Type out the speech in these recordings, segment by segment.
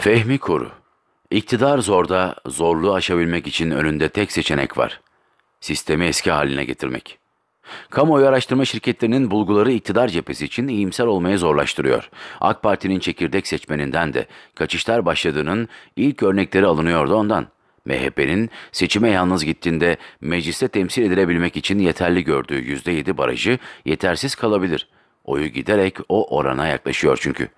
Fehmi Koru İktidar zorda, zorluğu aşabilmek için önünde tek seçenek var. Sistemi eski haline getirmek. Kamuoyu araştırma şirketlerinin bulguları iktidar cephesi için iyimser olmaya zorlaştırıyor. AK Parti'nin çekirdek seçmeninden de kaçışlar başladığının ilk örnekleri alınıyordu ondan. MHP'nin seçime yalnız gittiğinde mecliste temsil edilebilmek için yeterli gördüğü %7 barajı yetersiz kalabilir.'' oyu giderek o orana yaklaşıyor çünkü.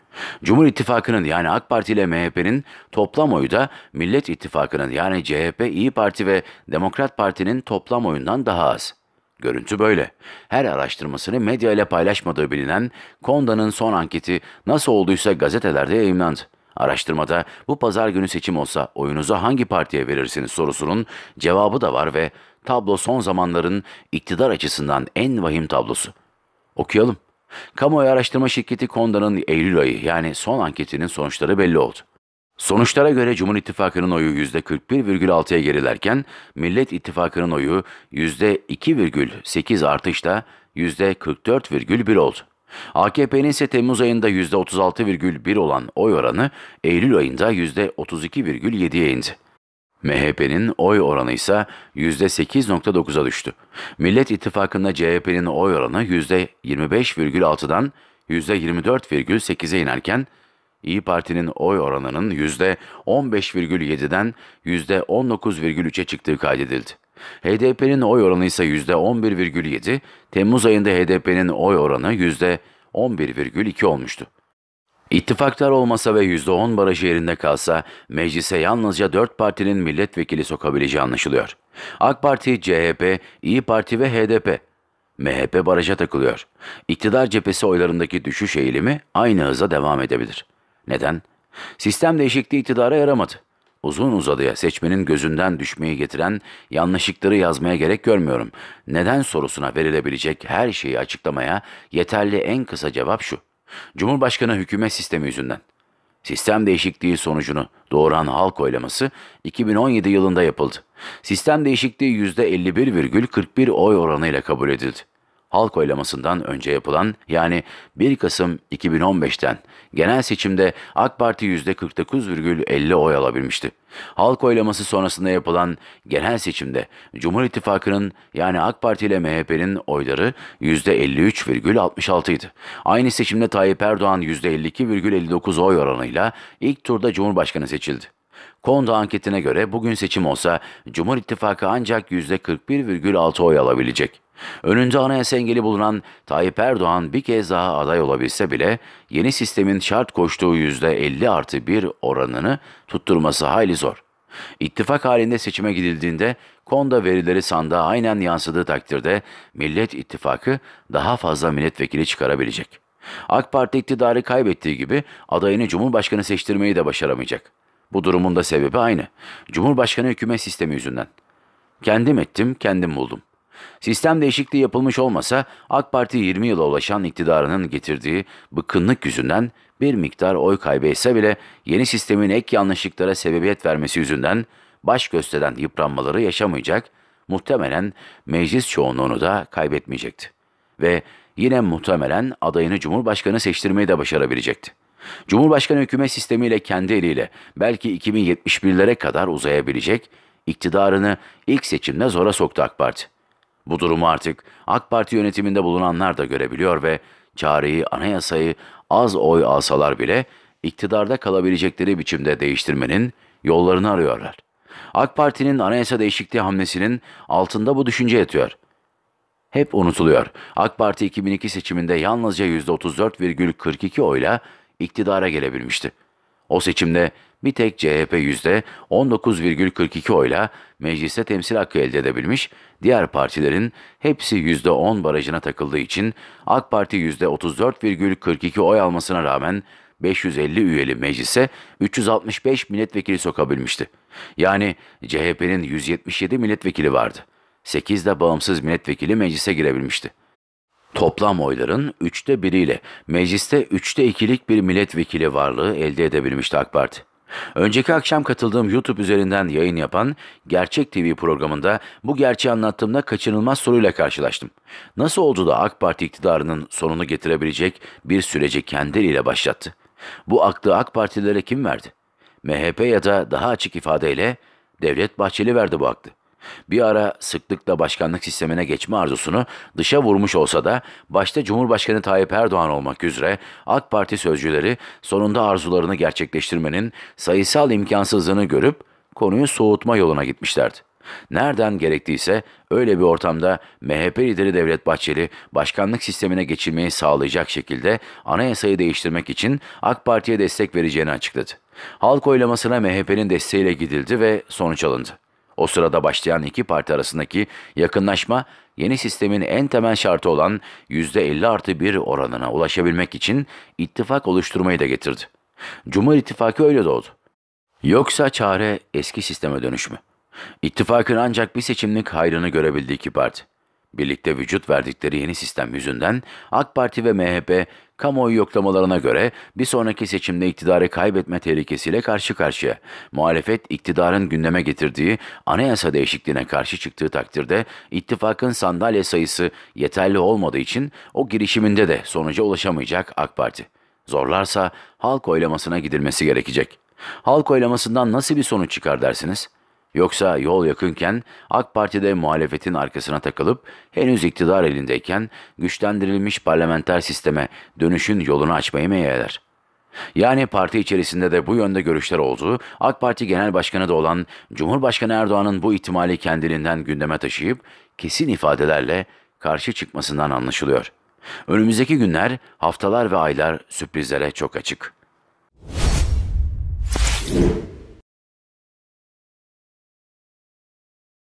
Cumhur İttifakı'nın yani AK Parti ile MHP'nin toplam oyu da Millet İttifakı'nın yani CHP, İyi Parti ve Demokrat Parti'nin toplam oyundan daha az. Görüntü böyle. Her araştırmasını medya ile paylaşmadığı bilinen Konda'nın son anketi nasıl olduysa gazetelerde yayımlandı. Araştırmada bu pazar günü seçim olsa oyunuzu hangi partiye verirsiniz sorusunun cevabı da var ve tablo son zamanların iktidar açısından en vahim tablosu. Okuyalım. Kamuoyu araştırma şirketi Konda'nın Eylül ayı yani son anketinin sonuçları belli oldu. Sonuçlara göre Cumhur İttifakı'nın oyu %41,6'ya gerilerken Millet İttifakı'nın oyu %2,8 artışla %44,1 oldu. AKP'nin ise Temmuz ayında %36,1 olan oy oranı Eylül ayında %32,7'ye indi. MHP'nin oy oranı ise %8.9'a düştü. Millet İttifakı'nda CHP'nin oy oranı %25,6'dan %24,8'e inerken İyi Parti'nin oy oranının %15,7'den %19,3'e çıktığı kaydedildi. HDP'nin oy oranı ise %11,7, Temmuz ayında HDP'nin oy oranı %11,2 olmuştu. İttifaklar olmasa ve %10 barajı yerinde kalsa meclise yalnızca 4 partinin milletvekili sokabileceği anlaşılıyor. AK Parti, CHP, İyi Parti ve HDP. MHP baraja takılıyor. İktidar cephesi oylarındaki düşüş eğilimi aynı hıza devam edebilir. Neden? Sistem değişikliği iktidara yaramadı. Uzun uzadıya seçmenin gözünden düşmeyi getiren yanlışlıkları yazmaya gerek görmüyorum. Neden sorusuna verilebilecek her şeyi açıklamaya yeterli en kısa cevap şu. Cumhurbaşkanı hükümet sistemi yüzünden. Sistem değişikliği sonucunu doğuran halk oylaması 2017 yılında yapıldı. Sistem değişikliği %51,41 oy oranıyla kabul edildi halk oylamasından önce yapılan yani 1 Kasım 2015'ten genel seçimde AK Parti %49,50 oy alabilmişti. Halk oylaması sonrasında yapılan genel seçimde Cumhur İttifakı'nın yani AK Parti ile MHP'nin oyları %53,66 idi. Aynı seçimde Tayyip Erdoğan %52,59 oy oranıyla ilk turda Cumhurbaşkanı seçildi. Konda anketine göre bugün seçim olsa Cumhur İttifakı ancak %41,6 oy alabilecek. Önünde anayasa engeli bulunan Tayyip Erdoğan bir kez daha aday olabilse bile yeni sistemin şart koştuğu %50 artı 1 oranını tutturması hayli zor. İttifak halinde seçime gidildiğinde Konda verileri sandığa aynen yansıdığı takdirde Millet İttifakı daha fazla milletvekili çıkarabilecek. AK Parti iktidarı kaybettiği gibi adayını Cumhurbaşkanı seçtirmeyi de başaramayacak. Bu durumun da sebebi aynı. Cumhurbaşkanı hükümet sistemi yüzünden. Kendim ettim, kendim buldum. Sistem değişikliği yapılmış olmasa AK Parti 20 yıla ulaşan iktidarının getirdiği bıkkınlık yüzünden bir miktar oy kaybı etse bile yeni sistemin ek yanlışlıklara sebebiyet vermesi yüzünden baş gösteren yıpranmaları yaşamayacak, muhtemelen meclis çoğunluğunu da kaybetmeyecekti. Ve yine muhtemelen adayını Cumhurbaşkanı seçtirmeyi de başarabilecekti. Cumhurbaşkanı hükümet sistemiyle kendi eliyle belki 2071'lere kadar uzayabilecek, iktidarını ilk seçimde zora soktu AK Parti. Bu durumu artık AK Parti yönetiminde bulunanlar da görebiliyor ve çareyi anayasayı az oy alsalar bile iktidarda kalabilecekleri biçimde değiştirmenin yollarını arıyorlar. AK Parti'nin anayasa değişikliği hamlesinin altında bu düşünce yatıyor. Hep unutuluyor. AK Parti 2002 seçiminde yalnızca %34,42 oyla iktidara gelebilmişti. O seçimde bir tek CHP yüzde %19,42 oyla meclise temsil hakkı elde edebilmiş, diğer partilerin hepsi yüzde %10 barajına takıldığı için AK Parti yüzde %34,42 oy almasına rağmen 550 üyeli meclise 365 milletvekili sokabilmişti. Yani CHP'nin 177 milletvekili vardı. 8 de bağımsız milletvekili meclise girebilmişti toplam oyların üçte biriyle mecliste üçte ikilik bir milletvekili varlığı elde edebilmişti AK Parti. Önceki akşam katıldığım YouTube üzerinden yayın yapan Gerçek TV programında bu gerçeği anlattığımda kaçınılmaz soruyla karşılaştım. Nasıl oldu da AK Parti iktidarının sonunu getirebilecek bir süreci kendiliğiyle başlattı? Bu aklı AK Partililere kim verdi? MHP ya da daha açık ifadeyle Devlet Bahçeli verdi bu aklı. Bir ara sıklıkla başkanlık sistemine geçme arzusunu dışa vurmuş olsa da başta Cumhurbaşkanı Tayyip Erdoğan olmak üzere AK Parti sözcüleri sonunda arzularını gerçekleştirmenin sayısal imkansızlığını görüp konuyu soğutma yoluna gitmişlerdi. Nereden gerektiyse öyle bir ortamda MHP lideri Devlet Bahçeli başkanlık sistemine geçilmeyi sağlayacak şekilde anayasayı değiştirmek için AK Parti'ye destek vereceğini açıkladı. Halk oylamasına MHP'nin desteğiyle gidildi ve sonuç alındı. O sırada başlayan iki parti arasındaki yakınlaşma yeni sistemin en temel şartı olan %50 artı 1 oranına ulaşabilmek için ittifak oluşturmayı da getirdi. Cumhur İttifakı öyle doğdu. Yoksa çare eski sisteme dönüş mü? İttifakın ancak bir seçimlik hayrını görebildiği iki parti. Birlikte vücut verdikleri yeni sistem yüzünden AK Parti ve MHP Kamuoyu yoklamalarına göre bir sonraki seçimde iktidarı kaybetme tehlikesiyle karşı karşıya. Muhalefet iktidarın gündeme getirdiği anayasa değişikliğine karşı çıktığı takdirde ittifakın sandalye sayısı yeterli olmadığı için o girişiminde de sonuca ulaşamayacak AK Parti. Zorlarsa halk oylamasına gidilmesi gerekecek. Halk oylamasından nasıl bir sonuç çıkar dersiniz? Yoksa yol yakınken AK Parti'de muhalefetin arkasına takılıp henüz iktidar elindeyken güçlendirilmiş parlamenter sisteme dönüşün yolunu açmayı mı yeğler? Yani parti içerisinde de bu yönde görüşler olduğu, AK Parti Genel Başkanı da olan Cumhurbaşkanı Erdoğan'ın bu ihtimali kendiliğinden gündeme taşıyıp kesin ifadelerle karşı çıkmasından anlaşılıyor. Önümüzdeki günler, haftalar ve aylar sürprizlere çok açık.